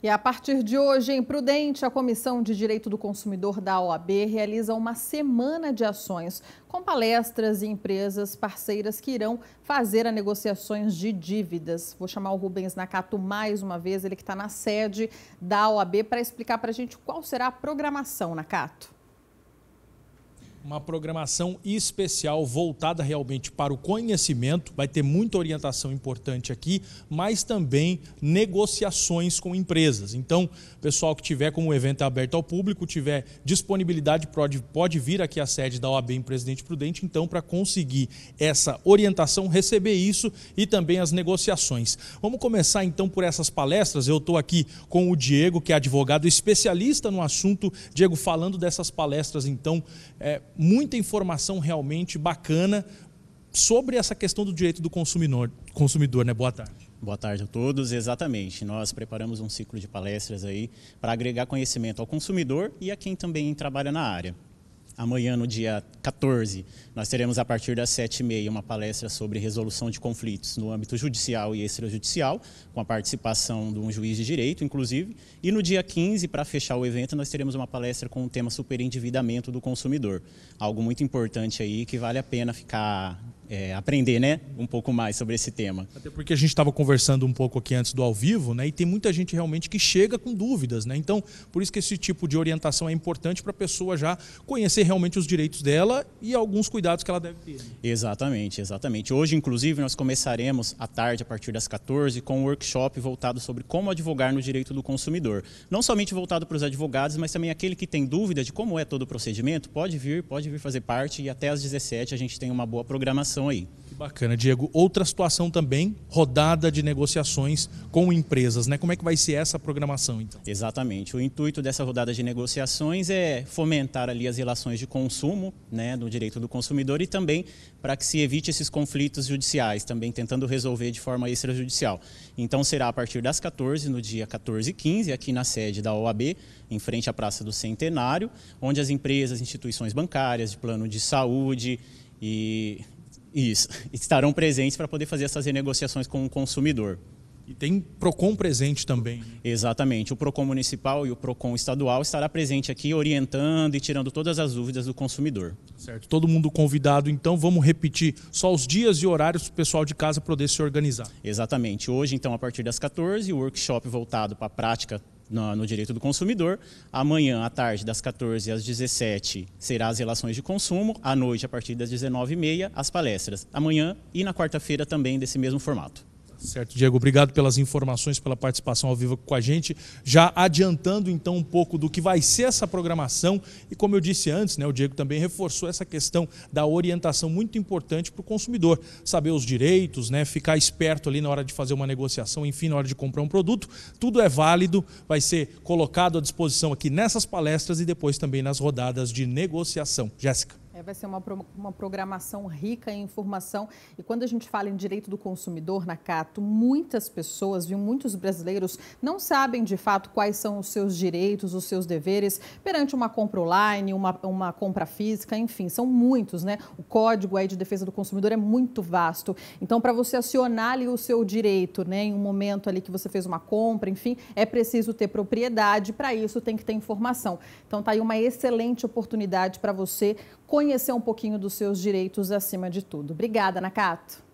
E a partir de hoje, em Prudente, a Comissão de Direito do Consumidor da OAB realiza uma semana de ações com palestras e empresas parceiras que irão fazer as negociações de dívidas. Vou chamar o Rubens Nakato mais uma vez, ele que está na sede da OAB, para explicar para a gente qual será a programação, Nakato uma programação especial voltada realmente para o conhecimento, vai ter muita orientação importante aqui, mas também negociações com empresas. Então, pessoal que tiver como o evento é aberto ao público, tiver disponibilidade, pode, pode vir aqui à sede da OAB em Presidente Prudente, então, para conseguir essa orientação, receber isso e também as negociações. Vamos começar então por essas palestras. Eu estou aqui com o Diego, que é advogado especialista no assunto. Diego, falando dessas palestras, então, é, muita informação realmente bacana sobre essa questão do direito do consumidor, consumidor né? Boa tarde. Boa tarde a todos, exatamente. Nós preparamos um ciclo de palestras aí para agregar conhecimento ao consumidor e a quem também trabalha na área. Amanhã, no dia 14, nós teremos a partir das 7h30 uma palestra sobre resolução de conflitos no âmbito judicial e extrajudicial, com a participação de um juiz de direito, inclusive. E no dia 15, para fechar o evento, nós teremos uma palestra com o tema superendividamento do consumidor. Algo muito importante aí que vale a pena ficar é, aprender né, um pouco mais sobre esse tema. Até porque a gente estava conversando um pouco aqui antes do ao vivo, né, e tem muita gente realmente que chega com dúvidas. Né? Então, por isso que esse tipo de orientação é importante para a pessoa já conhecer realmente os direitos dela e alguns cuidados que ela deve ter. Né. Exatamente, exatamente. Hoje, inclusive, nós começaremos à tarde, a partir das 14, com um workshop voltado sobre como advogar no direito do consumidor. Não somente voltado para os advogados, mas também aquele que tem dúvida de como é todo o procedimento, pode vir, pode vir fazer parte e até às 17 a gente tem uma boa programação situação aí. Que bacana, Diego. Outra situação também, rodada de negociações com empresas, né? Como é que vai ser essa programação, então? Exatamente. O intuito dessa rodada de negociações é fomentar ali as relações de consumo, né, do direito do consumidor e também para que se evite esses conflitos judiciais, também tentando resolver de forma extrajudicial. Então será a partir das 14, no dia 14 e 15, aqui na sede da OAB, em frente à Praça do Centenário, onde as empresas, instituições bancárias, de plano de saúde e isso, estarão presentes para poder fazer essas renegociações com o consumidor. E tem PROCON presente também. Né? Exatamente. O PROCON municipal e o PROCON estadual estará presente aqui, orientando e tirando todas as dúvidas do consumidor. Certo. Todo mundo convidado, então vamos repetir só os dias e horários para o pessoal de casa poder se organizar. Exatamente. Hoje, então, a partir das 14, o workshop voltado para a prática no, no, direito do consumidor. Amanhã, à tarde, das 14 às 17, será as relações de consumo. À noite, a partir das 19h30, as palestras. Amanhã e na quarta-feira também, desse mesmo formato. Certo, Diego, obrigado pelas informações, pela participação ao vivo com a gente. Já adiantando então um pouco do que vai ser essa programação e como eu disse antes, né, o Diego também reforçou essa questão da orientação muito importante para o consumidor, saber os direitos, né, ficar esperto ali na hora de fazer uma negociação, enfim, na hora de comprar um produto. Tudo é válido, vai ser colocado à disposição aqui nessas palestras e depois também nas rodadas de negociação. Jéssica. É, vai ser uma, pro, uma programação rica em informação. E quando a gente fala em direito do consumidor na Cato, muitas pessoas, viu, muitos brasileiros não sabem de fato quais são os seus direitos, os seus deveres perante uma compra online, uma, uma compra física, enfim, são muitos, né? O código aí de defesa do consumidor é muito vasto. Então, para você acionar ali o seu direito, né, em um momento ali que você fez uma compra, enfim, é preciso ter propriedade, para isso tem que ter informação. Então, tá aí uma excelente oportunidade para você conhecer conhecer um pouquinho dos seus direitos acima de tudo. Obrigada, Nakato.